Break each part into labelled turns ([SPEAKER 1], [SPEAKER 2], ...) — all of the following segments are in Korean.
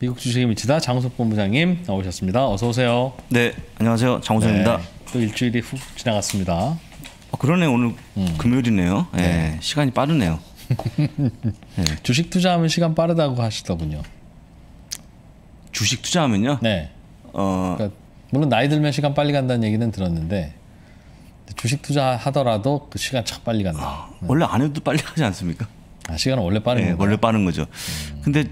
[SPEAKER 1] 미국 주식에 미치다 장우석 본부장님 나오셨습니다. 어서 오세요. 네, 안녕하세요. 장우석입니다. 네,
[SPEAKER 2] 또 일주일이 훅 지나갔습니다. 아, 그러네 오늘 음. 금요일이네요. 네. 네, 시간이 빠르네요.
[SPEAKER 1] 네. 주식 투자하면 시간 빠르다고 하시더군요. 주식 투자하면요? 네. 어... 그러니까 물론 나이 들면 시간 빨리 간다는 얘기는 들었는데 주식 투자하더라도 그 시간 참 빨리 간다. 아, 원래 안
[SPEAKER 2] 해도 빨리 가지 않습니까? 아, 시간은 원래 빠른 거예요. 네, 원래 빠른 거죠. 음. 근데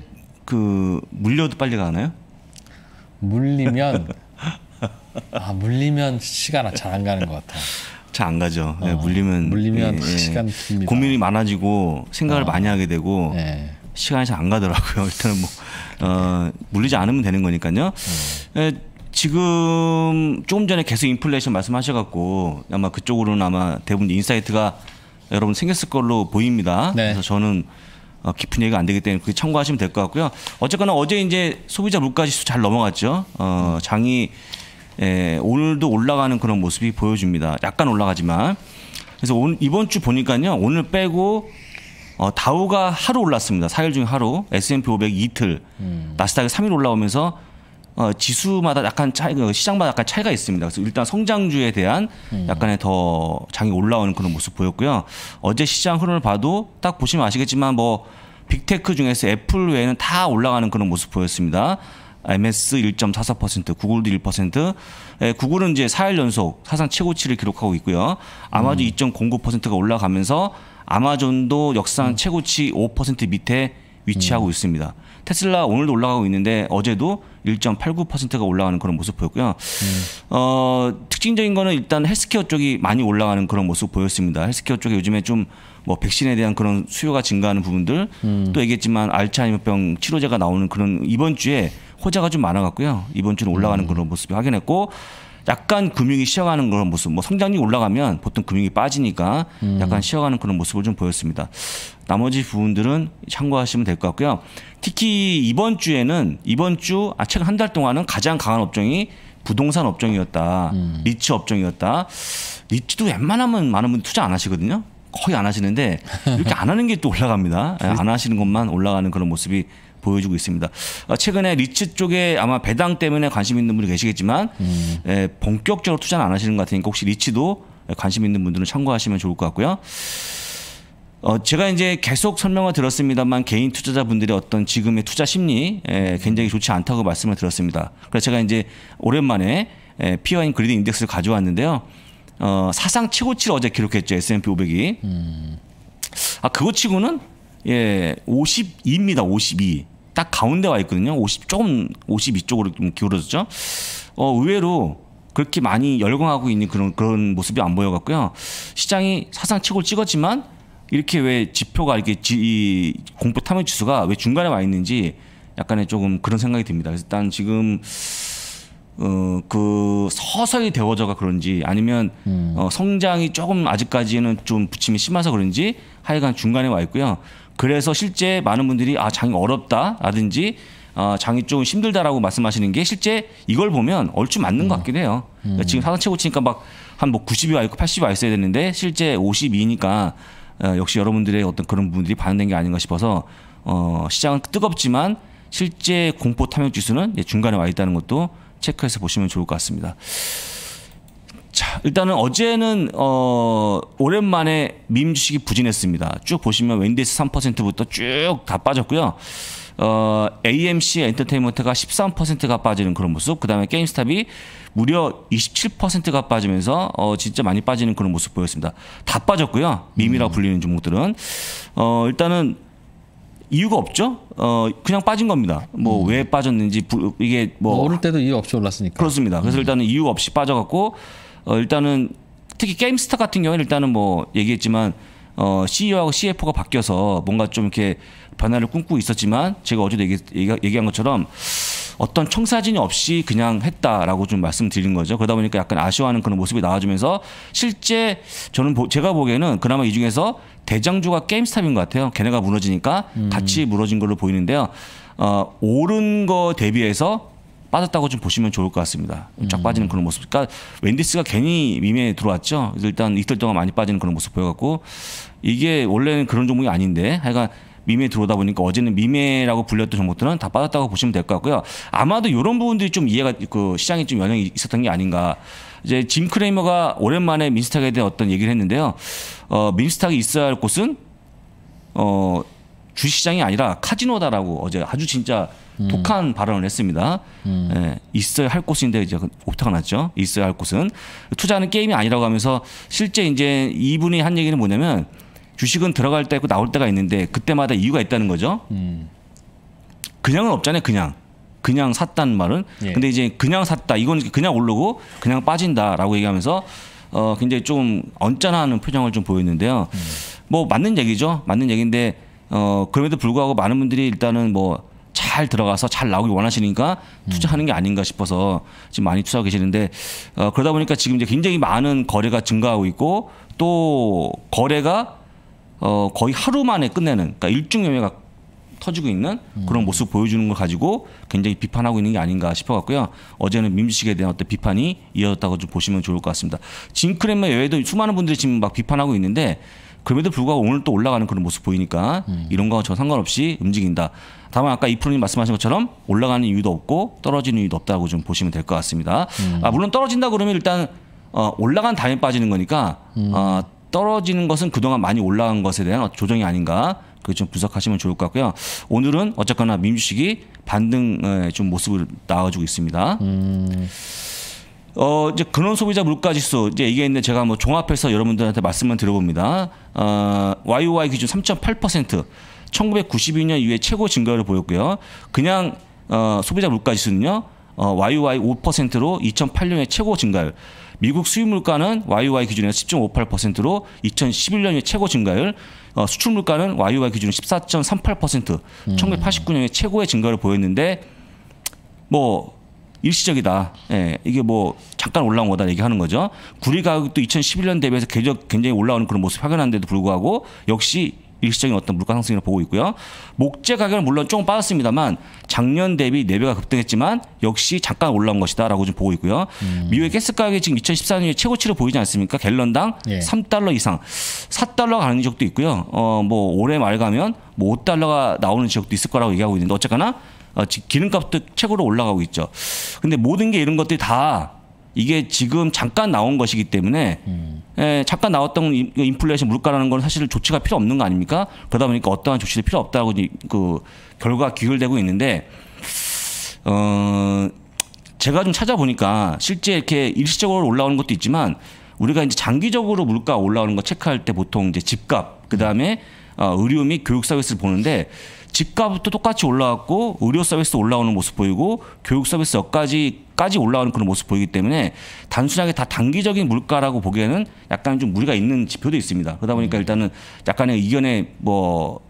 [SPEAKER 2] 그 물려도 빨리 가나요? 물리면 아 물리면 시간 잘안 가는 것 같아. 잘안 가죠. 예, 어, 네, 물리면 물리면 예, 예, 시간 깁니다. 고민이 많아지고 생각을 어, 많이 하게 되고 예. 시간이 잘 안 가더라고요. 일단은 뭐 어, 물리지 않으면 되는 거니까요. 어. 예, 지금 조금 전에 계속 인플레이션 말씀하셔갖고 아마 그쪽으로는 아마 대부분 인사이트가 여러분 생겼을 걸로 보입니다. 네. 그래서 저는 어, 깊은 얘기가 안 되기 때문에 그게 참고하시면 될 것 같고요. 어쨌거나 어제 이제 소비자 물가 지수 잘 넘어갔죠. 어, 장이 에, 예, 오늘도 올라가는 그런 모습이 보여집니다 약간 올라가지만 그래서 오늘, 이번 주 보니까요 오늘 빼고 어, 다우가 하루 올랐습니다. 4일 중에 하루 S&P 500 이틀, 음. 나스닥이 3일 올라오면서 어, 지수마다 약간 차이, 그 시장마다 약간 차이가 있습니다. 그래서 일단 성장주에 대한 네. 약간의 더 장이 올라오는 그런 모습 보였고요. 어제 시장 흐름을 봐도 딱 보시면 아시겠지만 뭐 빅테크 중에서 애플 외에는 다 올라가는 그런 모습 보였습니다. MS 1.44%, 구글도 1%. 예, 구글은 이제 4일 연속 사상 최고치를 기록하고 있고요. 아마존 음. 2.09%가 올라가면서 아마존도 역상 음. 최고치 5% 밑에 위치하고 음. 있습니다. 테슬라 오늘도 올라가고 있는데 어제도 1.89%가 올라가는 그런 모습 보였고요. 음. 어, 특징적인 거는 일단 헬스케어 쪽이 많이 올라가는 그런 모습 보였습니다. 헬스케어 쪽에 요즘에 좀 뭐 백신에 대한 그런 수요가 증가하는 부분들 음. 또 얘기했지만 알츠하이머병 치료제가 나오는 그런 이번 주에 호재가 좀 많아갔고요. 이번 주는 올라가는 음. 그런 모습이 확인했고 약간 금융이 쉬어가는 그런 모습, 뭐 성장률이 올라가면 보통 금융이 빠지니까 음. 약간 쉬어가는 그런 모습을 좀 보였습니다. 나머지 부분들은 참고하시면 될 것 같고요. 특히 이번 주에는 이번 주, 아, 최근 한 달 동안은 가장 강한 업종이 부동산 업종이었다. 음. 리츠 업종이었다. 리츠도 웬만하면 많은 분들 투자 안 하시거든요. 거의 안 하시는데 이렇게 안 하는 게 또 올라갑니다. 예, 그 안 하시는 것만 올라가는 그런 모습이 보여주고 있습니다. 아, 최근에 리츠 쪽에 아마 배당 때문에 관심 있는 분이 계시겠지만 음. 예, 본격적으로 투자는 안 하시는 것 같으니까 혹시 리츠도 관심 있는 분들은 참고하시면 좋을 것 같고요. 어, 제가 이제 계속 설명을 들었습니다만 개인 투자자분들의 어떤 지금의 투자 심리 에, 예, 굉장히 좋지 않다고 말씀을 들었습니다. 그래서 제가 이제 오랜만에 에, 예, 피어인 그리드 인덱스를 가져왔는데요. 어, 사상 최고치를 어제 기록했죠. S&P 500이. 음. 아, 그거 치고는 예, 52입니다. 52. 딱 가운데 와 있거든요. 50 조금 52쪽으로 좀 기울어졌죠. 어 의외로 그렇게 많이 열광하고 있는 그런 그런 모습이 안 보여 갖고요. 시장이 사상 최고를 찍었지만 이렇게 왜 지표가 이렇게 지, 이 공포 탐욕 지수가 왜 중간에 와 있는지 약간의 조금 그런 생각이 듭니다. 그래서 일단 지금 어, 그 서서히 데워져가 그런지 아니면 음. 어, 성장이 조금 아직까지는 좀 부침이 심해서 그런지 하여간 중간에 와 있고요. 그래서 실제 많은 분들이 아 장이 어렵다라든지 아, 장이 좀 힘들다라고 말씀하시는 게 실제 이걸 보면 얼추 맞는 음. 것 같긴 해요. 그러니까 음. 지금 사상 최고치니까 막 한 뭐 90이 와 있고 80이 와 있어야 되는데 실제 52니까 어, 역시 여러분들의 어떤 그런 부분들이 반영된 게 아닌가 싶어서 어, 시장은 뜨겁지만 실제 공포 탐욕 지수는 중간에 와 있다는 것도 체크해서 보시면 좋을 것 같습니다. 자, 일단은 어제는 어, 오랜만에 밈 주식이 부진했습니다. 쭉 보시면 웬디스 3%부터 쭉 다 빠졌고요. 어, AMC 엔터테인먼트가 13%가 빠지는 그런 모습, 그 다음에 게임스탑이 무려 27%가 빠지면서 어, 진짜 많이 빠지는 그런 모습 보였습니다. 다 빠졌고요. 밈이라 음. 불리는 종목들은 어, 일단은 이유가 없죠. 어 그냥 빠진 겁니다. 뭐왜 음. 빠졌는지 부, 이게 뭐, 뭐 오를 때도 이유 없이 올랐으니까. 그렇습니다. 그래서 음. 일단은 이유 없이 빠져갖고 어, 일단은 특히 게임스타 같은 경우는 일단은 뭐 얘기했지만 어, CEO하고 CFO가 바뀌어서 뭔가 좀 이렇게 변화를 꿈꾸고 있었지만 제가 어제도 얘기, 얘기, 한 것처럼 어떤 청사진이 없이 그냥 했다라고 좀 말씀드린 거죠. 그러다 보니까 약간 아쉬워하는 그런 모습이 나와주면서 실제 저는 보, 제가 보기에는 그나마 이 중에서 대장주가 게임스탑인 것 같아요. 걔네가 무너지니까 음. 같이 무너진 걸로 보이는데요. 어, 오른 거 대비해서 빠졌다고 좀 보시면 좋을 것 같습니다. 쫙 음. 빠지는 그런 모습. 그러니까 웬디스가 괜히 미매에 들어왔죠. 일단 이틀 동안 많이 빠지는 그런 모습 보여갖고 이게 원래는 그런 종목이 아닌데 하여간 미매에 들어오다 보니까 어제는 미매라고 불렸던 종목들은 다 빠졌다고 보시면 될 것 같고요. 아마도 이런 부분들이 좀 이해가 그 시장에 좀 영향이 있었던 게 아닌가. 이제 짐 크레이머가 오랜만에 민스탁에 대한 어떤 얘기를 했는데요. 어, 민스탁이 있어야 할 곳은 어, 주시장이 아니라 카지노다라고 어제 아주 진짜 음. 독한 발언을 했습니다. 음. 예, 있어야 할 곳인데 이제 오타가 그 났죠. 있어야 할 곳은 투자는 게임이 아니라고 하면서 실제 이제 이분이 한 얘기는 뭐냐면 주식은 들어갈 때 있고 나올 때가 있는데 그때마다 이유가 있다는 거죠. 음. 그냥은 없잖아요. 그냥. 그냥 샀다는 말은. 예. 근데 이제 그냥 샀다. 이건 그냥 오르고 그냥 빠진다라고 얘기하면서 어 굉장히 좀 언짢아하는 표정을 좀 보였는데요. 음. 뭐 맞는 얘기죠. 맞는 얘기인데 어 그럼에도 불구하고 많은 분들이 일단은 뭐잘 들어가서 잘 나오길 원하시니까 음. 투자하는 게 아닌가 싶어서 지금 많이 투자하고 계시는데 어, 그러다 보니까 지금 이제 굉장히 많은 거래가 증가하고 있고 또 거래가 어, 거의 하루 만에 끝내는 그러니까 일중매매가 터지고 있는 음. 그런 모습 보여주는 걸 가지고 굉장히 비판하고 있는 게 아닌가 싶어갖고요. 어제는 민주식에 대한 어떤 비판이 이어졌다고 좀 보시면 좋을 것 같습니다. 징크레머 외에도 수많은 분들이 지금 막 비판하고 있는데 그럼에도 불구하고 오늘 또 올라가는 그런 모습 보이니까 음. 이런 거저 상관없이 움직인다. 다만 아까 이프로님 말씀하신 것처럼 올라가는 이유도 없고 떨어지는 이유도 없다고 좀 보시면 될 것 같습니다. 음. 아, 물론 떨어진다 그러면 일단 어, 올라간 다음에 빠지는 거니까 음. 어, 떨어지는 것은 그동안 많이 올라간 것에 대한 조정이 아닌가 그걸 좀 분석하시면 좋을 것 같고요. 오늘은 어쨌거나 민주식이 반등의 좀 모습을 나와주고 있습니다. 음. 어, 이제 근원 소비자 물가 지수 이제 이게 있는데 제가 뭐 종합해서 여러분들한테 말씀을 드려봅니다. 어, YOY 기준 3.8% 1992년 이후에 최고 증가를 보였고요. 그냥 어, 소비자 물가 지수는요. 어, YOY 5%로 2008년에 최고 증가율. 미국 수입 물가는 YOY 기준에서 10.58%로 2011년에 최고 증가율. 어, 수출 물가는 YOY 기준 으로 14.38%, 음. 1989년에 최고의 증가를 보였는데 뭐 일시적이다. 예, 이게 뭐 잠깐 올라온 거다 얘기하는 거죠. 구리 가격도 2011년 대비해서 굉장히 올라오는 그런 모습 확인하는데도 불구하고 역시 일시적인 어떤 물가 상승을 보고 있고요. 목재 가격은 물론 조금 빠졌습니다만 작년 대비 4배가 급등했지만 역시 잠깐 올라온 것이다라고 좀 보고 있고요. 음. 미국의 가스 가격이 지금 2014년에 최고치로 보이지 않습니까? 갤런당 예. 3달러 이상, 4달러 가는 지역도 있고요. 어 뭐 올해 말 가면 뭐 5달러가 나오는 지역도 있을 거라고 얘기하고 있는데 어쨌거나 어, 기름값도 최고로 올라가고 있죠. 근데 모든 게 이런 것들이 다 이게 지금 잠깐 나온 것이기 때문에 음. 예, 잠깐 나왔던 인플레이션 물가라는 건 사실 조치가 필요 없는 거 아닙니까? 그러다 보니까 어떠한 조치도 필요 없다고 그 결과 기울되고 있는데 어 제가 좀 찾아보니까 실제 이렇게 일시적으로 올라오는 것도 있지만 우리가 이제 장기적으로 물가 올라오는 거 체크할 때 보통 이제 집값 그다음에 어, 의료및 교육 서비스를 보는데 집값도 똑같이 올라왔고 의료 서비스도 올라오는 모습 보이고 교육 서비스 여까지까지 올라오는 그런 모습 보이기 때문에 단순하게 다 단기적인 물가라고 보기에는 약간 좀 무리가 있는 지표도 있습니다. 그러다 보니까 음. 일단은 약간의 의견에 뭐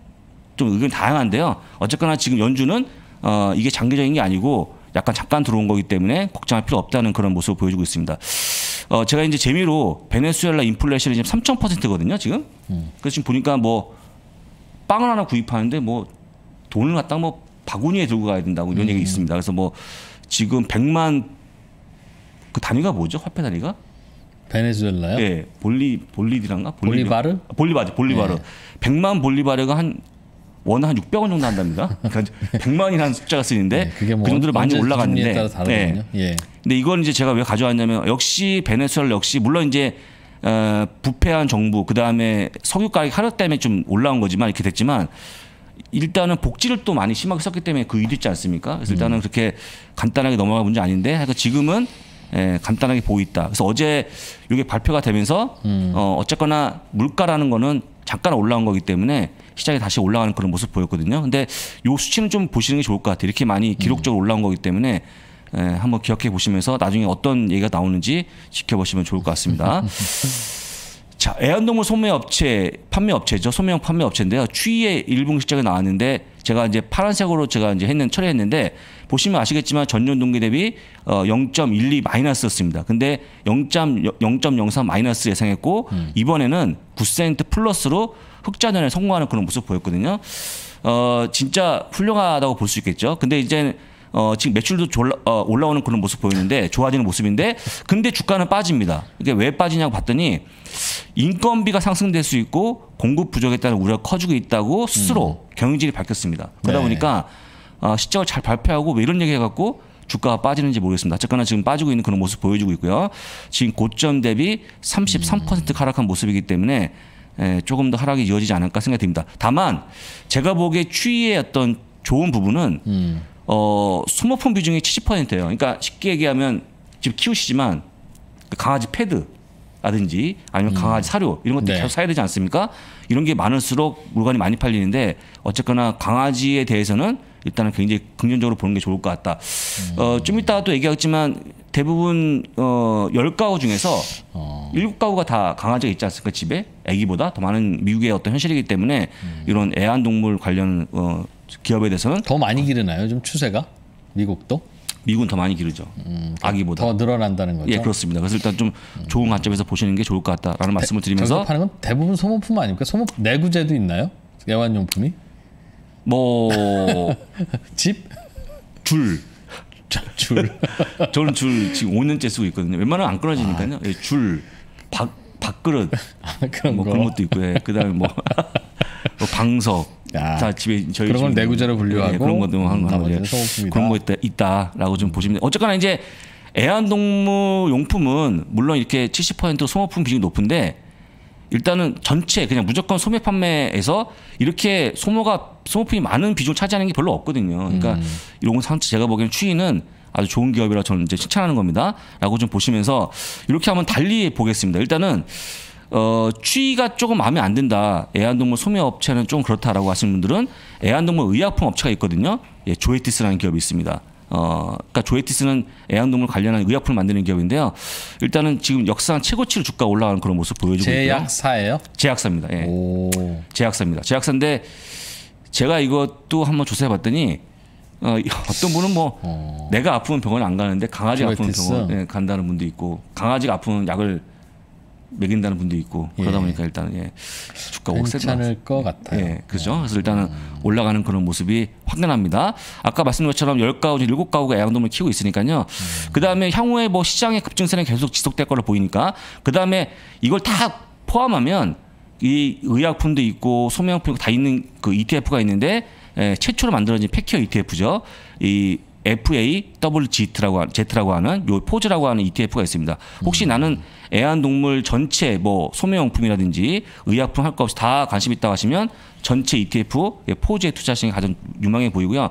[SPEAKER 2] 좀 의견 다양한데요. 어쨌거나 지금 연준은 어 이게 장기적인 게 아니고 약간 잠깐 들어온 거기 때문에 걱정할 필요 없다는 그런 모습을 보여주고 있습니다. 어, 제가 이제 재미로 베네수엘라 인플레이션이 지금 3,000%거든요, 지금. 음. 그래서 지금 보니까 뭐 빵을 하나 구입하는데 뭐 돈을 갖다 뭐 바구니에 들고 가야 된다고 이런 음. 얘기 있습니다. 그래서 뭐 지금 100만 그 단위가 뭐죠? 화폐 단위가? 베네수엘라요? 예, 볼리 볼리디란가? 볼리, 바르 볼리바르, 볼리바르. 예. 100만 볼리바르가 한 원은 한 600원 정도 한답니다. 그러니까 100만이라는 숫자가 쓰이는데 예, 뭐그 정도로 많이 올라갔는데. 예. 예. 근데 이건 이제 제가 왜 가져왔냐면 역시 베네수엘라 역시 물론 이제 어, 부패한 정부 그다음에 석유 가격 하락 때문에 좀 올라온 거지만 이렇게 됐지만 일단은 복지를 또 많이 심하게 썼기 때문에 그 일이 있지 않습니까? 그래서 일단은 음. 그렇게 간단하게 넘어가본제 아닌데 하여간 지금은 예, 간단하게 보고 있다. 그래서 어제 이게 발표가 되면서 음. 어, 어쨌거나 물가라는 거는 잠깐 올라온 거기 때문에 시장이 다시 올라가는 그런 모습 보였거든요. 근데 요 수치는 좀 보시는 게 좋을 것 같아요. 이렇게 많이 기록적으로 음. 올라온 거기 때문에 예, 한번 기억해 보시면서 나중에 어떤 얘기가 나오는지 지켜보시면 좋을 것 같습니다. 자, 애완동물 소매업체, 판매업체죠. 소매용 판매업체인데요. 추위에 일부 실적이 나왔는데 제가 이제 파란색으로 제가 이제 했는 처리했는데 보시면 아시겠지만 전년 동기 대비 어0.12 마이너스였습니다. 근데 0 0 3 마이너스 예상했고 음. 이번에는 9센트 플러스로 흑자전에 성공하는 그런 모습 보였거든요. 어 진짜 훌륭하다고 볼 수 있겠죠. 근데 이제 어, 지금 매출도 졸라, 어, 올라오는 그런 모습 보이는데 좋아지는 모습인데 근데 주가는 빠집니다. 이게 왜 빠지냐고 봤더니 인건비가 상승될 수 있고 공급 부족에 따른 우려가 커지고 있다고 스스로 음. 경영진이 밝혔습니다. 그러다 네. 보니까 어, 시적을잘 발표하고 왜 뭐 이런 얘기 해갖고 주가가 빠지는지 모르겠습니다. 어쨌거나 지금 빠지고 있는 그런 모습 보여주고 있고요. 지금 고점 대비 33% 음. 하락한 모습이기 때문에 에, 예, 조금 더 하락이 이어지지 않을까 생각이듭니다 다만 제가 보기에 추이의 어떤 좋은 부분은 음. 어, 소모품 비중이 70%예요. 그러니까 쉽게 얘기하면 지금 키우시지만 그 강아지 패드 라든지 아니면 음. 강아지 사료 이런 것들 네. 계속 사야 되지 않습니까? 이런 게 많을수록 물건이 많이 팔리는데 어쨌거나 강아지에 대해서는 일단은 굉장히 긍정적으로 보는 게 좋을 것 같다. 음. 어, 좀 이따 또 얘기하겠지만 대부분 어, 10가구 중에서 어. 7가구가 다 강아지가 있지 않습니까? 집에? 애기보다 더 많은 미국의 어떤 현실이기 때문에 음. 이런 애완동물 관련 어, 기업에 대해서는 더 많이 기르나요? 좀 추세가 미국도? 미국은 더 많이 기르죠. 음, 그러니까 아기보다 더 늘어난다는 거죠. 예, 그렇습니다. 그래서 일단 좀 좋은 관점에서 보시는 게 좋을 것 같다라는 말씀을 드리면서 파는 건 대부분 소모품 아닙니까? 소모 내구재도 있나요? 애완용품이? 뭐 집? 줄. 줄. 저는 줄 지금 5년째 쓰고 있거든요. 웬만하면 안 끊어지니까요. 아. 예, 줄, 밥, 밥그릇 아, 그런 뭐 거. 그런 것도 있고요. 예. 그다음에 뭐 뭐 방석 야. 다 집에 저희 그런 걸내구자로 분류하고 네, 그런 것도 한 거고 그런 거 있다, 있다라고 좀 보시면 어쨌거나 이제 애완동물 용품은 물론 이렇게 70% 소모품 비중이 높은데 일단은 전체 그냥 무조건 소매 판매에서 이렇게 소모가 소모품이 많은 비중 을 차지하는 게 별로 없거든요. 그러니까 음. 이런 건 제가 보기에는 추이는 아주 좋은 기업이라 저는 이제 칭찬하는 겁니다.라고 좀 보시면서 이렇게 한번 달리 보겠습니다. 일단은 어, 추위가 조금 마음에 안 든다. 애완동물 소매업체는 좀 그렇다라고 하시는 분들은 애완동물 의약품 업체가 있거든요. 예, 조에티스라는 기업이 있습니다. 어, 그러니까 조에티스는 애완동물 관련한 의약품을 만드는 기업인데요. 일단은 지금 역사상 최고치로 주가 올라가는 그런 모습 보여주고 있고요.
[SPEAKER 1] 제약사예요?
[SPEAKER 2] 제약사입니다. 예. 오. 제약사입니다. 제약사인데 제가 이것도 한번 조사해 봤더니 어, 어떤 분은 뭐 어. 내가 아프면 병원 에안 가는데 강아지가 아프면 병원 예, 간다는 분도 있고 강아지가 아프면 약을 매긴다는 분도 있고 예. 그러다 보니까 일단 예, 주가 옥세가 괜찮을 것 같아요. 예, 그죠? 그래서 네. 일단은 음. 올라가는 그런 모습이 확연합니다. 아까 말씀드린 것처럼 열가우지 일곱 가구가 애완동물 키우고 있으니까요. 음. 그 다음에 향후에 뭐 시장의 급증세는 계속 지속될 걸로 보이니까 그 다음에 이걸 다 포함하면 이 의약품도 있고 소매용품 다 있는 그 ETF가 있는데 예, 최초로 만들어진 패키어 ETF죠. 이 FAWGT라고 Z라고 하는 요 포즈라고 하는 ETF가 있습니다. 혹시 음. 나는 애완동물 전체 뭐 소매용품이라든지 의약품 할 거 없이 다 관심 있다 하시면 전체 ETF 포즈에 투자하시는 게 가장 유망해 보이고요.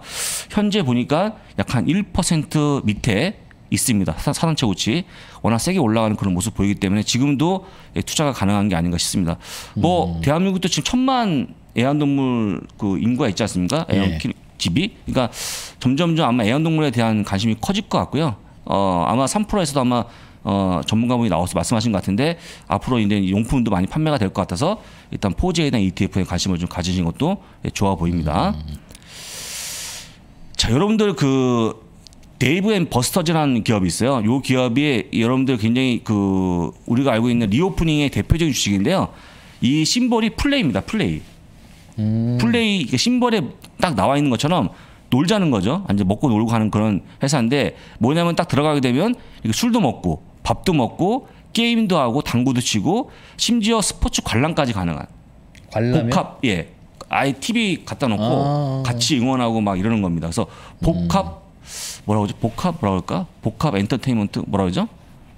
[SPEAKER 2] 현재 보니까 약 한 1% 밑에 있습니다. 사상체 고치 워낙 세게 올라가는 그런 모습 보이기 때문에 지금도 예, 투자가 가능한 게 아닌가 싶습니다. 뭐 음. 대한민국도 지금 천만 애완동물 그 인구가 있지 않습니까? 예. 애완 예. 집이 그러니까 점점점 아마 애완동물에 대한 관심이 커질 것 같고요. 어 아마 3%에서도 아마 어, 전문가분이 나와서 말씀하신 것 같은데 앞으로 이제 용품도 많이 판매가 될 것 같아서 일단 포지에 대한 ETF에 관심을 좀 가지신 것도 예, 좋아 보입니다. 음. 자 여러분들 그 데이브 앤 버스터즈라는 기업이 있어요. 이 기업이 여러분들 굉장히 그 우리가 알고 있는 리오프닝의 대표적인 주식인데요. 이 심볼이 플레이입니다. 플레이. 음. 플레이 심벌에 딱 나와 있는 것처럼 놀자는 거죠. 아, 이제 먹고 놀고 하는 그런 회사인데 뭐냐면 딱 들어가게 되면 술도 먹고 밥도 먹고 게임도 하고 당구도 치고 심지어 스포츠 관람까지 가능한 관람이요? 복합 예 아예 TV 갖다 놓고 아 같이 응원하고 막 이러는 겁니다. 그래서 복합 음. 뭐라고 그죠 복합 뭐라 그럴까? 복합 엔터테인먼트 뭐라 그러죠?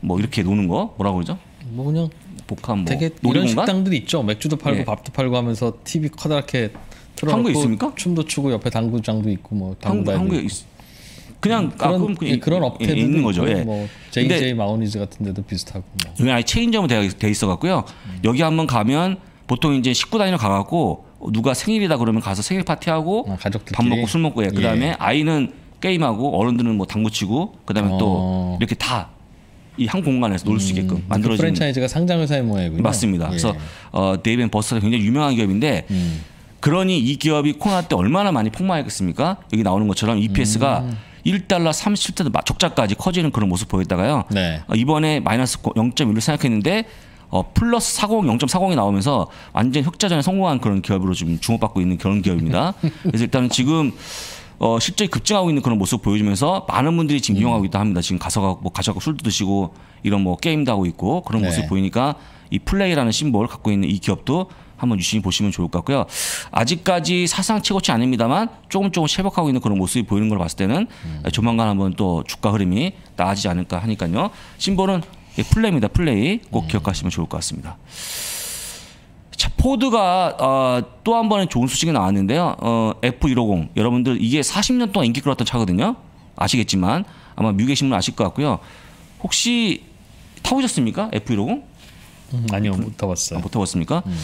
[SPEAKER 2] 뭐 이렇게 노는 거 뭐라 그러죠? 뭐 그냥 복합 뭐 되게 이런 식당들이 있죠. 맥주도 팔고 예. 밥도 팔고 하면서 TV
[SPEAKER 1] 커다랗게 틀어놓고 한국 있습니까? 춤도 추고 옆에 당구장도 있고 뭐 당구 한국, 에 있...
[SPEAKER 2] 그냥 아, 그런, 아, 그럼 그냥 예, 그런 예, 업태도 예, 있는 거죠. 예. 뭐 JJ
[SPEAKER 1] 마우니즈 같은 데도 비슷하고.
[SPEAKER 2] 뭐. 아예 체인점은 돼 있어 갖고요. 음. 여기 한번 가면 보통 이제 식구 단위로 가 갖고 누가 생일이다 그러면 가서 생일 파티하고 아, 밥 먹고 술 먹고 예. 그다음에 아이는 게임하고 어른들은 뭐 당구 치고 그다음에 어. 또 이렇게 다 이한 공간에서 놀수 음. 있게끔 음, 그 만들어진 프랜차이즈가 상장 회사의 모양이군요. 맞습니다. 예. 그래서 어, 데이브 버스가 굉장히 유명한 기업인데 음. 그러니 이 기업이 코로나 때 얼마나 많이 폭망했겠습니까? 여기 나오는 것처럼 EPS가 음. 1달러 37달러 적자까지 커지는 그런 모습 보였다가요. 네. 어, 이번에 마이너스 0.1를 생각했는데 어, 플러스 40, 0.40이 나오면서 완전 흑자전에 성공한 그런 기업으로 지금 주목받고 있는 그런 기업입니다. 그래서 일단은 지금 어, 실제 급증하고 있는 그런 모습 보여주면서 많은 분들이 지금 예. 이용하고 있다 합니다. 지금 가서 뭐 가져가 술도 드시고 이런 뭐 게임도 하고 있고 그런 네. 모습 보이니까 이 플레이라는 심볼 갖고 있는 이 기업도 한번 유심히 보시면 좋을 것 같고요. 아직까지 사상 최고치 아닙니다만 조금 조금 회복하고 있는 그런 모습이 보이는 걸 봤을 때는 음. 조만간 한번 또 주가 흐름이 나아지지 않을까 하니까요. 심볼은 예, 플레이입니다. 플레이 꼭 예. 기억하시면 좋을 것 같습니다. 포드가 어, 또한 번의 좋은 소식이 나왔는데요. 어, F150 여러분들 이게 40년 동안 인기 끌었던 차거든요. 아시겠지만 아마 미국신분 아실 것 같고요. 혹시 타보셨습니까? F150? 음, 아니요 못 타봤어요. 아, 못 타봤습니까? 음.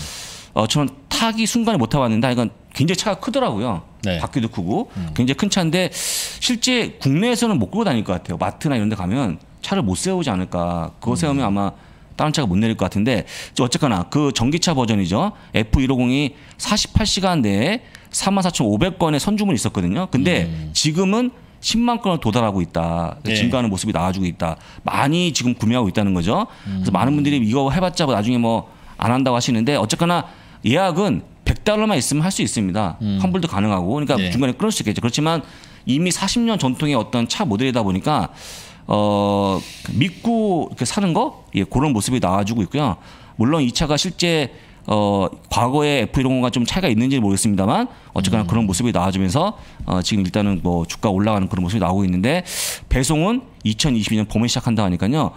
[SPEAKER 2] 어, 저는 타기 순간에 못 타봤는데 아, 이건 굉장히 차가 크더라고요. 네. 바퀴도 크고 음. 굉장히 큰 차인데 실제 국내에서는 못 끌고 다닐 것 같아요. 마트나 이런 데 가면 차를 못 세우지 않을까. 그거 음. 세우면 아마 다른 차가 못 내릴 것 같은데 어쨌거나 그 전기차 버전이죠. F150이 48시간 내에 44,500건의 선주문이 있었거든요. 근데 음. 지금은 10만 건을 도달하고 있다. 네. 증가하는 모습이 나와주고 있다. 많이 지금 구매하고 있다는 거죠. 음. 그래서 많은 음. 분들이 이거 해봤자 뭐 나중에 뭐 안 한다고 하시는데 어쨌거나 예약은 100달러만 있으면 할 수 있습니다. 음. 환불도 가능하고 그러니까 네. 중간에 끊을 수 있겠죠. 그렇지만 이미 40년 전통의 어떤 차 모델이다 보니까 어, 믿고 이렇게 사는 거 예, 그런 모습이 나와주고 있고요. 물론 이 차가 실제 어, 과거의 f 1 0과좀 차이가 있는지 모르겠습니다만 어쨌거나 음. 그런 모습이 나와주면서 어, 지금 일단은 뭐 주가 올라가는 그런 모습이 나오고 있는데 배송은 2022년 봄에 시작한다 하니까요.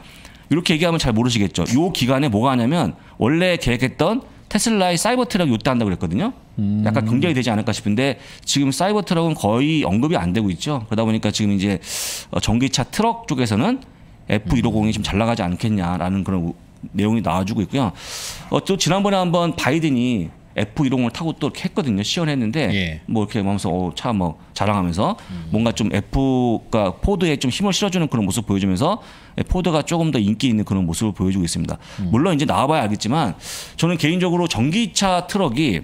[SPEAKER 2] 이렇게 얘기하면 잘 모르시겠죠. 요 기간에 뭐가 하냐면 원래 계획했던 테슬라의 사이버 트럭이 요때한다고 그랬거든요. 음. 약간 경쟁이 되지 않을까 싶은데 지금 사이버 트럭은 거의 언급이 안 되고 있죠. 그러다 보니까 지금 이제 어, 전기차 트럭 쪽에서는 F150이 음. 좀잘 나가지 않겠냐라는 그런 내용이 나와주고 있고요. 어, 또 지난번에 한번 바이든이 F150을 타고 또 이렇게 했거든요. 시연했는데 예. 뭐 이렇게 하면서 어, 차뭐 자랑하면서 음. 뭔가 좀 F가 포드에 좀 힘을 실어주는 그런 모습 보여주면서 예, 포드가 조금 더 인기 있는 그런 모습을 보여주고 있습니다. 음. 물론 이제 나와봐야 알겠지만 저는 개인적으로 전기차 트럭이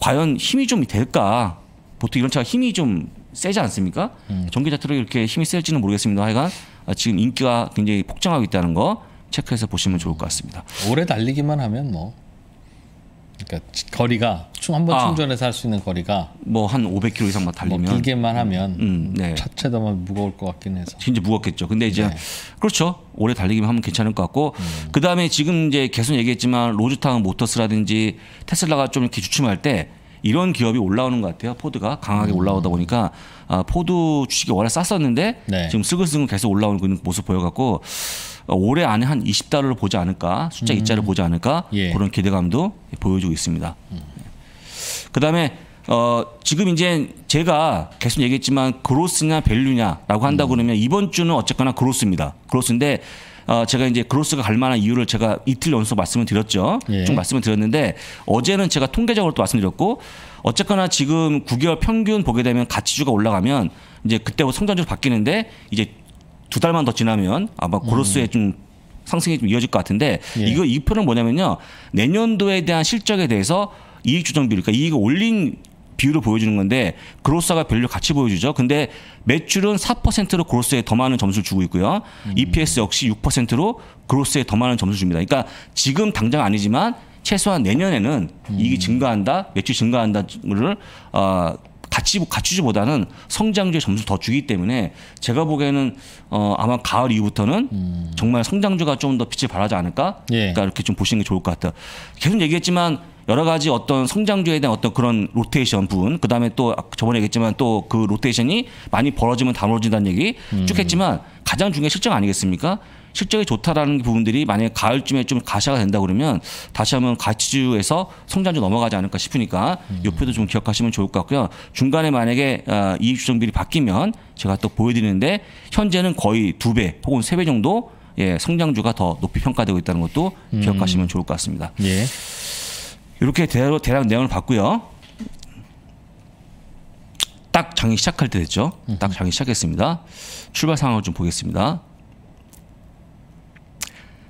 [SPEAKER 2] 과연 힘이 좀 될까? 보통 이런 차가 힘이 좀 세지 않습니까? 음. 전기차 트럭이 이렇게 힘이 셀지는 모르겠습니다. 하여간 아, 지금 인기가 굉장히 폭증하고 있다는 거 체크해서 보시면 좋을 것 같습니다.
[SPEAKER 1] 오래 달리기만 하면 뭐 그러니까 거리가 한번 아, 충전해서 할 수 있는 거리가
[SPEAKER 2] 뭐 한 500km 이상만 뭐 달리면 뭐 길게만 하면 음, 음 네. 차체도만 무거울 것 같긴 해서 진짜 무겁겠죠. 근데 이제 네. 그렇죠. 오래 달리기만 하면 괜찮을 것 같고 음. 그 다음에 지금 이제 계속 얘기했지만 로즈타운 모터스라든지 테슬라가 좀 이렇게 주춤할 때 이런 기업이 올라오는 것 같아요. 포드가 강하게 음. 올라오다 보니까 아, 포드 주식이 원래 쌌었는데 네. 지금 슬글슬글 계속 올라오는 모습 보여갖고 어, 올해 안에 한 20달러를 보지 않을까 숫자 음. 2자를 보지 않을까 예. 그런 기대감도 보여주고 있습니다. 음. 예. 그다음에 어, 지금 이제 제가 계속 얘기했지만 그로스냐 밸류냐라고 한다 음. 그러면 이번 주는 어쨌거나 그로스입니다. 그로스인데 어, 제가 이제 그로스가 갈 만한 이유를 제가 이틀 연속 말씀을 드렸죠. 예. 좀 말씀을 드렸는데 어제는 제가 통계적으로 또 말씀드렸고 어쨌거나 지금 9개월 평균 보게 되면 가치주가 올라가면 이제 그때부터 성장주로 바뀌는데 이제 두 달만 더 지나면 아마 고로스의 음. 좀 상승이 좀 이어질 것 같은데 예. 이거 이 표는 뭐냐면요 내년도에 대한 실적에 대해서 이익 추정비율 그러니까 이익을 올린 비율을 보여주는 건데 그로스가 별로 같이 보여주죠. 근데 매출은 4%로 그로스에 더 많은 점수를 주고 있고요. 음. EPS 역시 6%로 그로스에 더 많은 점수를 줍니다. 그러니까 지금 당장 아니지만 최소한 내년에는 음. 이익이 증가한다, 매출 증가한다를 어, 갖추, 갖추지보다는 성장주에 점수더 주기 때문에 제가 보기에는 어, 아마 가을 이후부터는 음. 정말 성장주가 좀 더 빛을 발하지 않을까? 예. 그러니까 이렇게 좀 보시는 게 좋을 것 같아요. 계속 얘기했지만 여러 가지 어떤 성장주에 대한 어떤 그런 로테이션 부분 그다음에 또 아, 저번에 얘기했지만 또 그 로테이션이 많이 벌어지면 다물어진다는 얘기 쭉 음. 했지만 가장 중요한 실정 아니겠습니까? 실적이 좋다라는 부분들이 만약에 가을쯤에 좀 가시화가 된다 그러면 다시 한번 가치주에서 성장주 넘어가지 않을까 싶으니까 음. 요 표도 좀 기억하시면 좋을 것 같고요. 중간에 만약에 어, 이익주정비율이 바뀌면 제가 또 보여드리는데 현재는 거의 두 배 혹은 세 배 정도 예, 성장주가 더 높이 평가되고 있다는 것도 음. 기억하시면 좋을 것 같습니다. 예. 이렇게 대략, 대략 내용을 봤고요. 딱 장이 시작할 때 됐죠. 딱 장이 시작했습니다. 출발 상황을 좀 보겠습니다.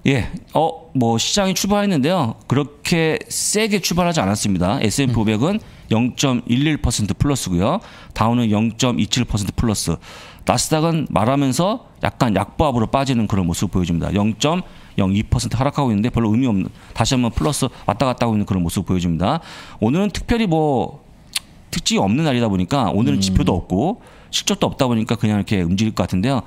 [SPEAKER 2] 예, 어, 뭐 시장이 출발했는데요. 그렇게 세게 출발하지 않았습니다. S&P 500은 음. 0.11% 플러스고요. 다우는 0.27% 플러스. 나스닥은 말하면서 약간 약보합으로 빠지는 그런 모습 보여줍니다. 0.02% 하락하고 있는데 별로 의미 없는 다시 한번 플러스 왔다 갔다 하고 있는 그런 모습 보여줍니다. 오늘은 특별히 뭐 특징이 없는 날이다 보니까 오늘은 음. 지표도 없고 실적도 없다 보니까 그냥 이렇게 움직일 것 같은데요.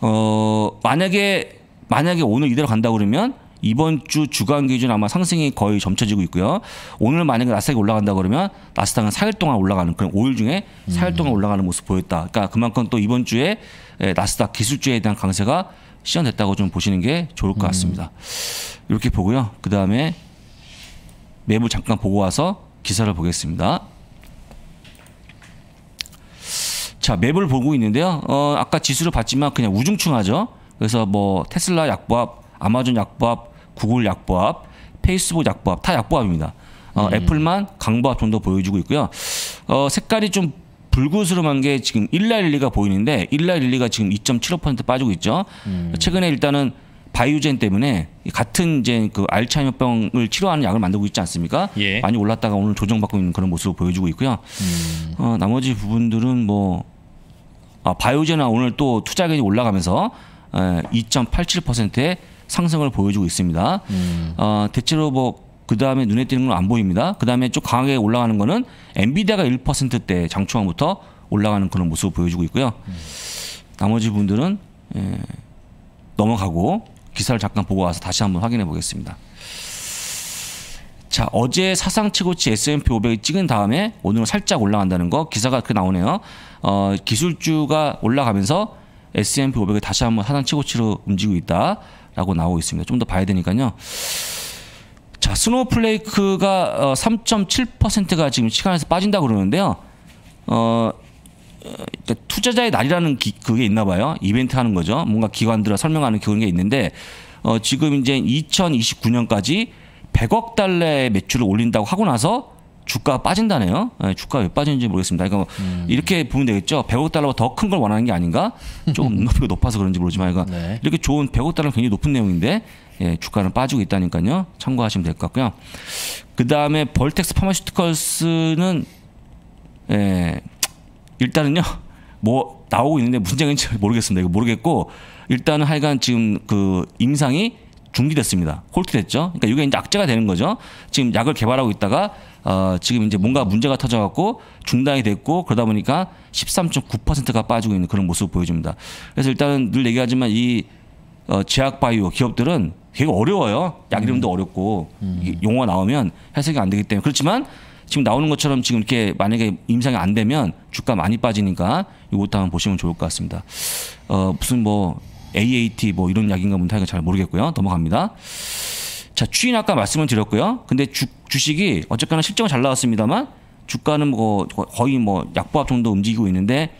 [SPEAKER 2] 어, 만약에 만약에 오늘 이대로 간다 그러면 이번 주 주간 기준 아마 상승이 거의 점쳐지고 있고요. 오늘 만약에 나스닥이 올라간다 그러면 나스닥은 4일 동안 올라가는 그런 5일 중에 4일 동안 올라가는 모습 보였다. 그러니까 그만큼 또 이번 주에 나스닥 예, 기술주에 대한 강세가 시현됐다고좀 보시는 게 좋을 것 음. 같습니다. 음. 이렇게 보고요. 그 다음에 매부 잠깐 보고 와서 기사를 보겠습니다. 자, 맵을 보고 있는데요. 어, 아까 지수를 봤지만 그냥 우중충하죠. 그래서 뭐 테슬라 약보합, 아마존 약보합, 구글 약보합, 페이스북 약보합 다 약보합입니다. 어, 음. 애플만 강보합 정도 보여주고 있고요. 어, 색깔이 좀 불구스름한 게 지금 일라일리가 보이는데 일라일리가 지금 2.75% 빠지고 있죠. 음. 최근에 일단은 바이오젠 때문에 같은 이제 그 알츠하이머병을 치료하는 약을 만들고 있지 않습니까? 예. 많이 올랐다가 오늘 조정받고 있는 그런 모습을 보여주고 있고요. 음. 어, 나머지 부분들은 뭐 아, 바이오젠은 오늘 또 투자액이 올라가면서 2.87%의 예, 상승을 보여주고 있습니다. 음. 어, 대체로 뭐 그다음에 눈에 띄는 건 안 보입니다. 그다음에 좀 강하게 올라가는 거는 엔비디아가 1%대 장초반부터 올라가는 그런 모습을 보여주고 있고요. 음. 나머지 분들은 예, 넘어가고 기사를 잠깐 보고 와서 다시 한번 확인해 보겠습니다. 자 어제 사상 최고치 S&P 500이 찍은 다음에 오늘은 살짝 올라간다는 거 기사가 그 나오네요. 어, 기술주가 올라가면서 S&P 500을 다시 한번 하단 치고치로 움직이고 있다라고 나오고 있습니다. 좀 더 봐야 되니까요. 자, 스노우플레이크가 3.7%가 어, 지금 시간에서 빠진다 그러는데요. 어, 어, 투자자의 날이라는 기, 그게 있나 봐요. 이벤트 하는 거죠. 뭔가 기관들을 설명하는 그런 게 있는데 어, 지금 이제 2029년까지 100억 달러의 매출을 올린다고 하고 나서 주가가 빠진다네요. 네, 주가가 왜 빠지는지 모르겠습니다. 그러니까 뭐 음. 이렇게 보면 되겠죠. 100억 달러가 더 큰 걸 원하는 게 아닌가? 조금 높이가 높아서 그런지 모르지만 그러니까 네. 이렇게 좋은 100억 달러 굉장히 높은 내용인데 예, 주가는 빠지고 있다니까요. 참고하시면 될 것 같고요. 그다음에 벌텍스 파마시티컬스는 예, 일단은요. 뭐 나오고 있는데 문제인지 모르겠습니다. 이거 모르겠고 일단은 하여간 지금 그 임상이 중지됐습니다. 홀트됐죠. 그러니까 이게 이제 악재가 되는 거죠. 지금 약을 개발하고 있다가 어, 지금 이제 뭔가 문제가 터져갖고 중단이 됐고 그러다 보니까 13.9%가 빠지고 있는 그런 모습을 보여줍니다. 그래서 일단은 늘 얘기하지만 이 어, 제약바이오 기업들은 되게 어려워요. 약 이름도 음. 어렵고 음. 용어 나오면 해석이 안 되기 때문에 그렇지만 지금 나오는 것처럼 지금 이렇게 만약에 임상이 안 되면 주가 많이 빠지니까 이것도 한번 보시면 좋을 것 같습니다. 어, 무슨 뭐 AAT 뭐 이런 약인가 뭔데잘 모르겠고요. 넘어갑니다. 자, 추인 아까 말씀을 드렸고요. 근데 주, 주식이 어쨌거나 실적은 잘 나왔습니다만 주가는 뭐 거의 뭐 약보합 정도 움직이고 있는데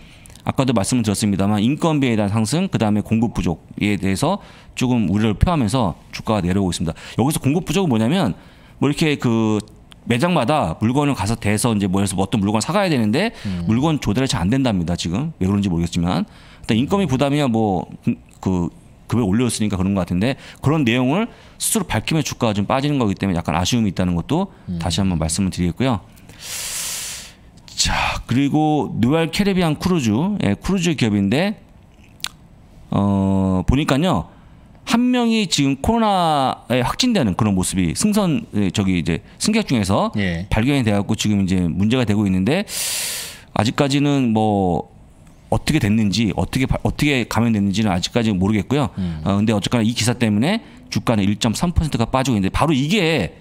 [SPEAKER 2] 아까도 말씀을 드렸습니다만 인건비에 대한 상승 그다음에 공급 부족에 대해서 조금 우려를 표하면서 주가가 내려오고 있습니다. 여기서 공급 부족은 뭐냐면 뭐 이렇게 그 매장마다 물건을 가서 대서 이제 모여서 뭐 뭐 어떤 물건 사가야 되는데 음. 물건 조달이 잘 안 된답니다 지금 왜 그런지 모르겠지만 일단 인건비 부담이야 뭐그 급여 올려줬으니까 그런 것 같은데 그런 내용을 스스로 밝히면 주가가 좀 빠지는 거기 때문에 약간 아쉬움이 있다는 것도 음. 다시 한번 말씀을 드리겠고요. 자 그리고 뉴알 캐리비안 크루즈 예, 크루즈 기업인데 어 보니까요 한 명이 지금 코로나에 확진되는 그런 모습이 승선 예, 저기 이제 승객 중에서 예. 발견이 돼갖고 지금 이제 문제가 되고 있는데 아직까지는 뭐 어떻게 됐는지 어떻게 어떻게 감염됐는지는 아직까지 모르겠고요. 음. 어, 근데 어쨌거나 이 기사 때문에 주가는 1.3%가 빠지고 있는데 바로 이게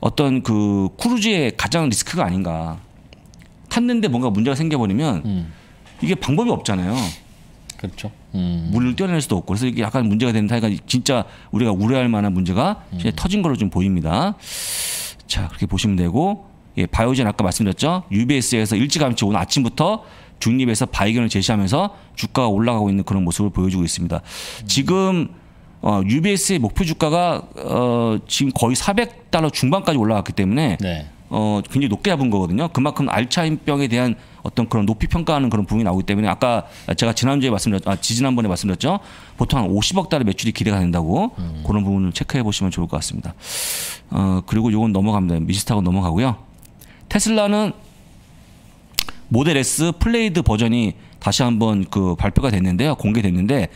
[SPEAKER 2] 어떤 그 크루즈의 가장 리스크가 아닌가. 탔는데 뭔가 문제가 생겨버리면 음. 이게 방법이 없잖아요. 그렇죠. 음. 물을 떼어낼 수도 없고 그래서 이게 약간 문제가 되는 타이가 진짜 우리가 우려할 만한 문제가 음. 터진 걸로 좀 보입니다. 자 그렇게 보시면 되고 예, 바이오젠 아까 말씀드렸죠. UBS에서 일찌감치 오늘 아침부터 중립에서 발견을 제시하면서 주가가 올라가고 있는 그런 모습을 보여주고 있습니다. 음. 지금 어, UBS의 목표 주가가 어, 지금 거의 400달러 중반까지 올라갔기 때문에 네. 어, 굉장히 높게 잡은 거거든요. 그만큼 알츠하병에 대한 어떤 그런 높이 평가하는 그런 부분이 나오기 때문에 아까 제가 지난주에 말씀드렸 아, 지지난번에 말씀드렸죠. 보통 한 50억 달러 매출이 기대가 된다고 음. 그런 부분을 체크해 보시면 좋을 것 같습니다. 어, 그리고 요건 넘어갑니다. 미시타고 넘어가고요. 테슬라는 모델 S 플레이드 버전이 다시 한번 그 발표가 됐는데요. 공개됐는데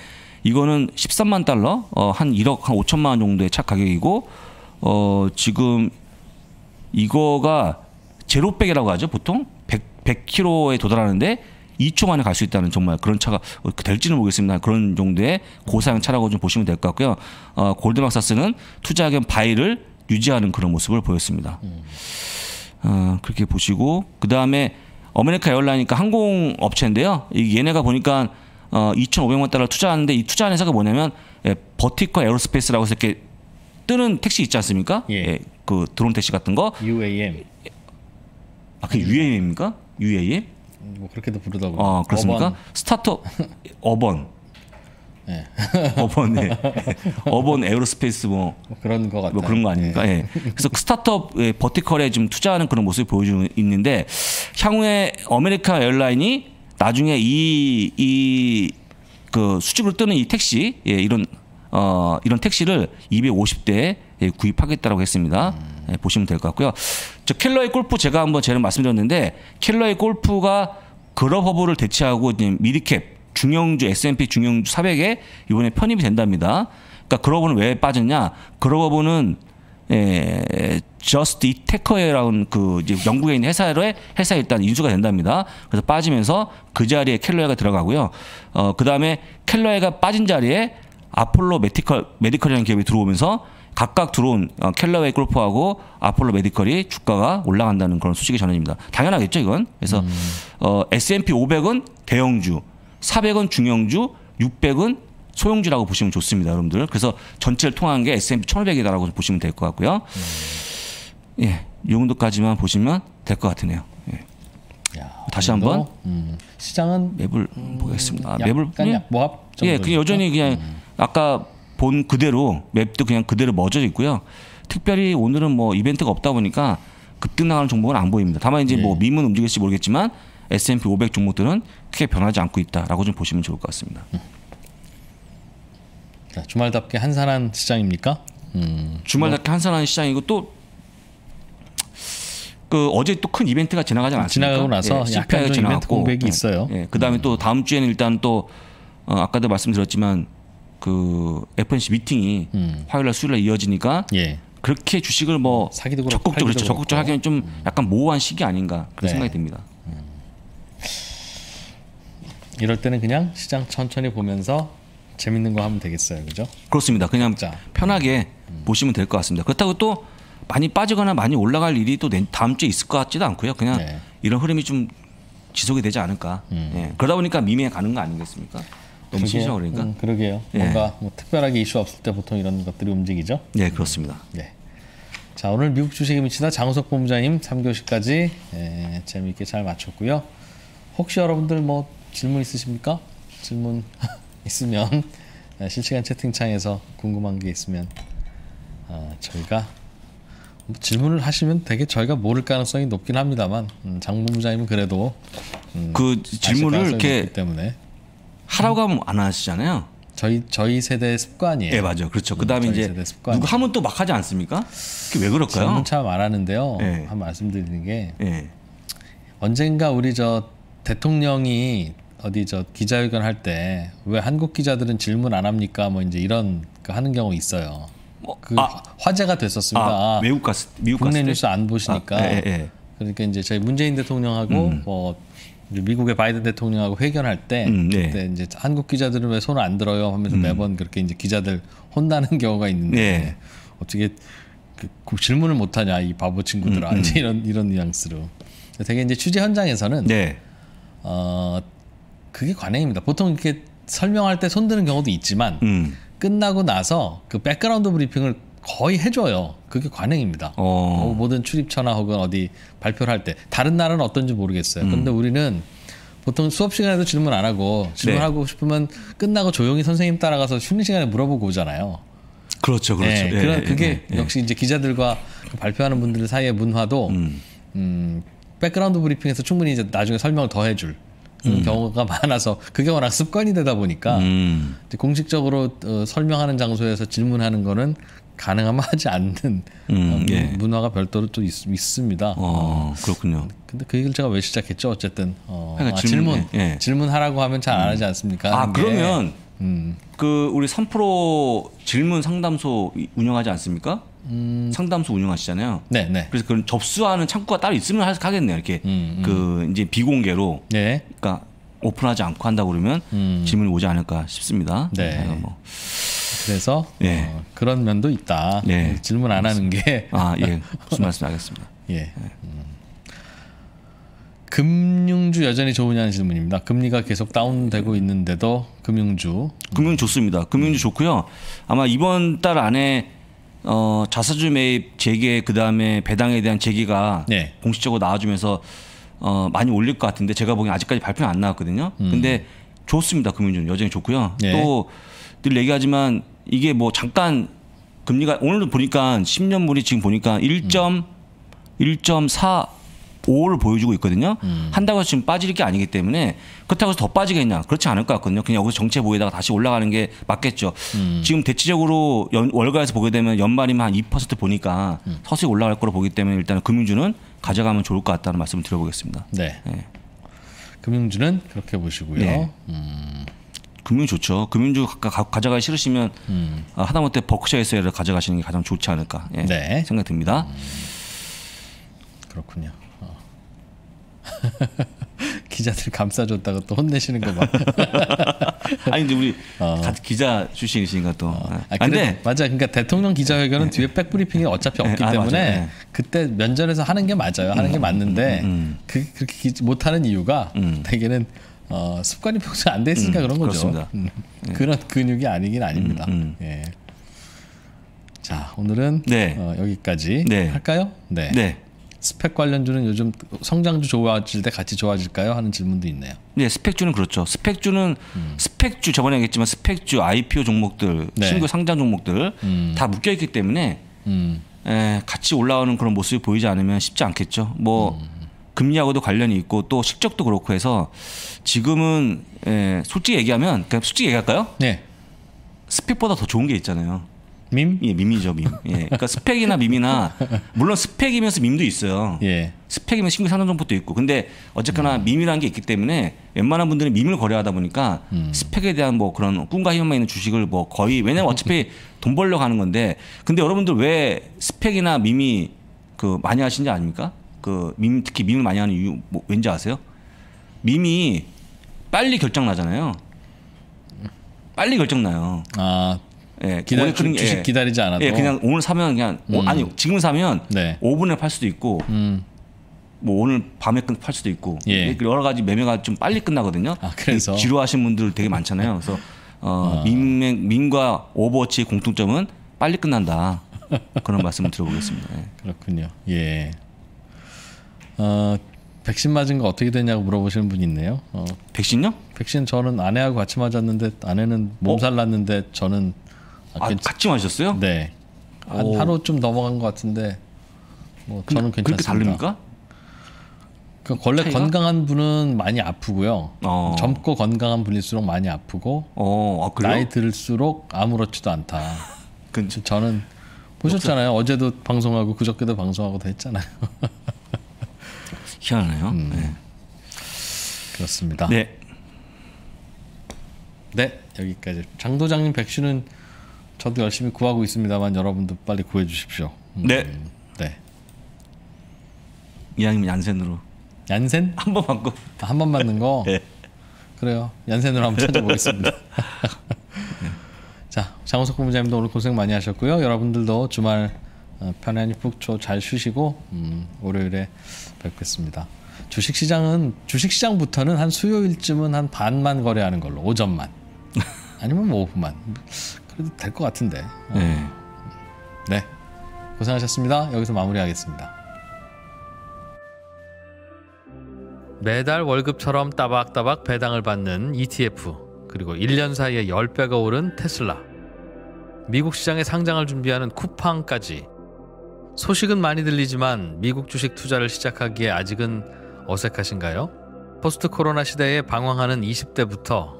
[SPEAKER 2] 이거는 13만 달러, 어, 한 1억 한 5천만 원 정도의 차 가격이고 어, 지금 이거가 제로백이라고 하죠. 보통 100, 100km에 도달하는데 2초 만에 갈 수 있다는 정말 그런 차가 될지는 모르겠습니다. 그런 정도의 고사양 차라고 좀 보시면 될 것 같고요. 어, 골드막사스는 투자 의견 바이를 유지하는 그런 모습을 보였습니다. 음. 어, 그렇게 보시고 그 다음에 어메리카 에어라인이니까 항공업체인데요. 얘네가 보니까 어, 2,500만 달러 투자하는데 이 투자한 회사가 뭐냐면 예, 버티컬 에어로스페이스라고 해서 이렇게 뜨는 택시 있지 않습니까? 예. 예그 드론 택시 같은 거. UAM. 아, 그 UAM입니까? UAM? 뭐 그렇게도 부르다 보니. 아, 어, 그렇습니까? 어번. 스타트업 어번. 예. 어번 네. 어번 에어로스페이스 뭐, 뭐 그런 거 같아요. 뭐 그런 거 아닙니까? 예. 예. 그래서 그 스타트업 예, 버티컬에 좀 투자하는 그런 모습을 보여주고 있는데 향후에 아메리카 에어라인이 나중에 이 이 그 수직으로 뜨는 이 택시 예, 이런 어 이런 택시를 250대에 예, 구입하겠다라고 했습니다. 음. 예, 보시면 될 것 같고요. 저 켈러의 골프 제가 한번 제가 말씀드렸는데 켈러의 골프가 그러버블을 대체하고 미디캡 중형주 S&P 중형주 400에 이번에 편입이 된답니다. 그러니까 그로버는 왜 빠졌냐? 그로버는 예, 저스트 이 테커에라는 그 이제 영국에 있는 회사에 회사 일단 인수가 된답니다. 그래서 빠지면서 그 자리에 켈러웨가 들어가고요. 어, 그다음에 켈러웨가 빠진 자리에 아폴로 메디컬 메디컬이라는 기업이 들어오면서 각각 들어온 어, 켈러웨이 골프하고 아폴로 메디컬이 주가가 올라간다는 그런 소식이 전해집니다. 당연하겠죠, 이건. 그래서 음. 어, S&P 500은 대형주, 400은 중형주, 600은 소형주라고 보시면 좋습니다, 여러분들. 그래서 전체를 통한 게 S&P 1,500이다라고 보시면 될 것 같고요. 음. 예, 이 정도까지만 보시면 될 것 같으네요. 예. 야, 다시 한번
[SPEAKER 1] 음. 시장은
[SPEAKER 2] 맵을 음, 보겠습니다. 맵을 불 그냥 모합 예, 그 여전히 그냥 음. 아까 본 그대로 맵도 그냥 그대로 멎어져 있고요. 특별히 오늘은 뭐 이벤트가 없다 보니까 급등 나가는 종목은 안 보입니다. 다만 이제 예. 뭐 뭐밈문 네. 움직일지 모르겠지만 S&P 500 종목들은 크게 변하지 않고 있다라고 좀 보시면 좋을 것 같습니다. 음.
[SPEAKER 1] 자, 주말답게 한산한 시장입니까?
[SPEAKER 2] 음. 주말답게 뭐. 한산한 시장이고 또 그 어제 또 큰 이벤트가 지나가지 않았습니까? 지나가고 예, 나서 예, 약간 좀 이벤트 공백이 예, 있어요. 예, 그다음에 음. 또 다음 주에는 일단 또 어, 아까도 말씀드렸지만 그 FNC 미팅이 음. 화요일날 수요일날 이어지니까 예. 그렇게 주식을 뭐 적극적으로 적극적으로 하기는 좀 음. 약간 모호한 시기 아닌가 그런 네. 생각이 듭니다. 이럴 때는 그냥 시장
[SPEAKER 1] 천천히 보면서 재밌는 거 하면 되겠어요, 그죠?
[SPEAKER 2] 그렇습니다. 그냥 자. 편하게 음. 보시면 될 것 같습니다. 그렇다고 또 많이 빠지거나 많이 올라갈 일이 또 다음 주에 있을 것 같지도 않고요. 그냥 네. 이런 흐름이 좀 지속이 되지 않을까. 음. 예. 그러다 보니까 미미에 가는 거 아니겠습니까? 너무 심심하 그러니까. 음,
[SPEAKER 1] 그러게요. 예. 뭔가 뭐 특별하게 이슈 없을 때 보통 이런 것들이 움직이죠.
[SPEAKER 2] 네, 예, 그렇습니다. 음.
[SPEAKER 1] 네. 자, 오늘 미국 주식에 미치다 장우석 본부장님 3교시까지 예, 재미있게 잘 마쳤고요. 혹시 여러분들 뭐 질문 있으십니까? 질문 있으면 네, 실시간 채팅창에서 궁금한 게 있으면 어, 저희가 뭐 질문을 하시면 되게 저희가 모를 가능성이 높긴 합니다만 음, 장본부장님은 그래도 음, 그 질문을 이렇게 때문에 하라고 하면 안 하시잖아요. 저희 저희 세대의 습관이에요. 예, 맞아요. 그렇죠. 그다음에 음, 이제 누구 하면 또 막 하지 않습니까? 그게 왜 그럴까요? 저는 참 말하는데요. 예. 한 말씀드리는 게 예. 언젠가 우리 저 대통령이 어디 저 기자회견 할 때 왜 한국 기자들은 질문 안 합니까? 뭐 이제 이런 그 하는 경우 있어요. 뭐, 그 아, 화제가 됐었습니다. 아, 미국
[SPEAKER 2] 갔을 미국 국내 뉴스 안 보시니까. 아, 예, 예.
[SPEAKER 1] 그러니까 이제 저희 문재인 대통령하고 음. 뭐 미국의 바이든 대통령하고 회견할 때 음, 네. 그때 이제 한국 기자들은 왜 손을 안 들어요 하면서 음. 매번 그렇게 이제 기자들 혼나는 경우가 있는데 네. 어떻게 그 질문을 못 하냐 이 바보 친구들아 음, 음, 이제 이런 이런 뉘앙스로 되게 이제 취재 현장에서는 네. 어 그게 관행입니다. 보통 이렇게 설명할 때 손드는 경우도 있지만 음. 끝나고 나서 그 백그라운드 브리핑을 거의 해줘요. 그게 관행입니다. 어. 모든 어, 출입처나 혹은 어디 발표를 할 때 다른 나라는 어떤지 모르겠어요. 음. 근데 우리는 보통 수업 시간에도 질문 안 하고 질문하고 네. 싶으면 끝나고 조용히 선생님 따라가서 쉬는 시간에 물어보고 오잖아요.
[SPEAKER 2] 그렇죠, 그렇죠. 네, 예, 그런 예, 그게 예, 예.
[SPEAKER 1] 역시 이제 기자들과 그 발표하는 분들 사이의 문화도 음. 음 백그라운드 브리핑에서 충분히 이제 나중에 설명을 더 해줄 음. 경우가 많아서 그게 워낙 습관이 되다 보니까 음. 공식적으로 어, 설명하는 장소에서 질문하는 거는 가능하면 하지 않는 음, 어, 예. 문화가 별도로 또 있, 습니다 어, 그렇군요. 근데 그 얘기를 제가 왜 시작했죠? 어쨌든
[SPEAKER 2] 어, 그러니까 아, 질문 예. 예. 질문, 하라고 하면 잘 안 하지 않습니까? 아 그러면 음. 그 우리 3프로 질문 상담소 운영하지 않습니까? 음. 상담소 운영하시잖아요. 네, 네. 그래서 그런 접수하는 창구가 따로 있으면 하겠네요. 이렇게 음, 음. 그 이제 비공개로, 네. 그러니까 오픈하지 않고 한다 그러면 음. 질문이 오지 않을까 싶습니다. 네. 네. 뭐. 그래서 예. 어, 그런 면도 있다. 예. 질문 안 하는 게. 아 예. 무슨 말씀 하겠습니다.
[SPEAKER 1] 예. 예. 금융주 여전히 좋으냐는 질문입니다. 금리가 계속 다운되고 있는데도
[SPEAKER 2] 금융주. 금융 좋습니다. 금융주 좋고요. 아마 이번 달 안에 어, 자사주 매입 재개 그다음에 배당에 대한 재개가 네. 공식적으로 나와주면서 어, 많이 올릴 것 같은데 제가 보기엔 아직까지 발표는 안 나왔거든요. 음. 근데 좋습니다. 금융주는 여전히 좋고요. 네. 또늘 얘기하지만 이게 뭐 잠깐 금리가 오늘도 보니까 10년물이 지금 보니까 1.1.4 5를 보여주고 있거든요. 음. 한다고 해서 지금 빠질 게 아니기 때문에 그렇다고 해서 더 빠지겠냐? 그렇지 않을 것 같거든요. 그냥 여기서 정체 보이다가 다시 올라가는 게 맞겠죠. 음. 지금 대체적으로 연, 월가에서 보게 되면 연말이면 한 2% 보니까 음. 서서히 올라갈 거로 보기 때문에 일단 금융주는 가져가면 좋을 것 같다는 말씀을 드려보겠습니다. 네. 네.
[SPEAKER 1] 금융주는 그렇게 보시고요. 네. 음.
[SPEAKER 2] 금융 좋죠. 금융주 가, 져가기 싫으시면 음. 아, 하다못해 버크셔에서 가져가시는 게 가장 좋지 않을까 예, 네. 생각 됩니다 음.
[SPEAKER 1] 그렇군요. 기자들 감싸줬다가 또 혼내시는 거 봐.
[SPEAKER 2] 아니 근데 우리 어. 기자 출신이시니 또. 어. 네. 아, 아, 근데 그래, 맞아. 그러니까
[SPEAKER 1] 대통령 기자회견은 네. 뒤에 백브리핑이 어차피 없기 네. 아, 때문에 네. 그때 면전에서 하는 게 맞아요. 하는 음, 게 맞는데 음, 음, 음. 그, 그렇게 못 하는 이유가 음. 대개는 어, 습관이 평소 안돼 있으니까 음, 그런 거죠. 네. 그런 근육이 아니긴 아닙니다. 예. 자 오늘은 네. 어, 여기까지 할까요? 네. 스펙 관련주는 요즘 성장주
[SPEAKER 2] 좋아질 때 같이 좋아질까요? 하는 질문도 있네요. 네, 스펙주는 그렇죠. 스펙주는 음. 스펙주 저번에 얘기했지만 스펙주 IPO 종목들, 네. 신규 상장 종목들 음. 다 묶여 있기 때문에 음. 에, 예, 같이 올라오는 그런 모습이 보이지 않으면 쉽지 않겠죠. 뭐 음. 금리하고도 관련이 있고 또 실적도 그렇고 해서 지금은 에, 예, 솔직히 얘기하면 그냥 솔직히 얘기할까요? 네. 스펙보다 더 좋은 게 있잖아요. 밈? 예, 밈이죠, 밈. 예. 그러니까 스펙이나 밈이나 물론 스펙이면서 밈도 있어요. 예. 스펙이면 신규 산업 정보도 있고. 근데 어쨌거나 음. 밈이라는 게 있기 때문에 웬만한 분들은 밈을 거래하다 보니까 음. 스펙에 대한 뭐 그런 꿈과 희망만 있는 주식을 뭐 거의 왜냐면 어차피 돈 벌려 가는 건데 근데 여러분들 왜 스펙이나 밈이 그 많이 하신지 아닙니까? 그밈 특히 밈을 많이 하는 이유 뭐 왠지 아세요? 밈이 빨리 결정 나잖아요. 빨리 결정 나요. 아 예, 기다리 예. 주식 예, 기다리지 않아도 예, 그냥 오늘 사면 그냥 음. 오, 아니 지금 사면 네. 5분에 팔 수도 있고 음. 뭐 오늘 밤에 끝 팔 수도 있고 예. 여러 가지 매매가 좀 빨리 끝나거든요. 아, 그래서 지루하신 분들 되게 많잖아요. 그래서 어, 아. 민, 민과 오버워치의 공통점은 빨리 끝난다. 그런 말씀을 드려보겠습니다 예. 그렇군요. 예. 어,
[SPEAKER 1] 백신 맞은 거 어떻게 되냐고 물어보시는 분이 있네요. 어, 백신요? 백신 저는 아내하고 같이 맞았는데 아내는 몸살 어? 났는데 저는 아, 아, 괜찮... 같이 마셨어요? 네. 한 오. 하루 좀 넘어간 것 같은데 뭐 저는 괜찮습니다. 그렇게 다릅니까? 그러니까 원래 차이가? 건강한 분은 많이 아프고요. 어. 젊고 건강한 분일수록 많이 아프고 어, 아, 나이 들수록 아무렇지도 않다. 그, 저는 보셨잖아요. 없어. 어제도 방송하고 그저께도 방송하고 다 했잖아요. 희한하네요. 음. 네. 그렇습니다. 네. 네 여기까지 장도장님 백신은 저도 열심히 구하고 있습니다만 여러분도 빨리 구해 주십시오.
[SPEAKER 2] 음, 네. 네. 이왕이면 얀센으로.
[SPEAKER 1] 얀센? 한번 맞고. 한번 맞는 거? 네. 그래요. 얀센으로 한번 찾아보겠습니다. 자, 장호석 본부장님도 오늘 고생 많이 하셨고요. 여러분들도 주말 어, 편안히 푹초 잘 쉬시고 음, 월요일에 뵙겠습니다. 주식시장은 주식시장부터는 한 수요일쯤은 한 반만 거래하는 걸로 오전만 아니면 뭐 오후만 그래도 될것 같은데. 어. 네. 네. 고생하셨습니다. 여기서 마무리하겠습니다. 매달 월급처럼 따박따박 배당을 받는 ETF, 그리고 1년 사이에 10배가 오른 테슬라, 미국 시장에 상장을 준비하는 쿠팡까지 소식은 많이 들리지만 미국 주식 투자를 시작하기에 아직은 어색하신가요? 포스트 코로나 시대에 방황하는 20대부터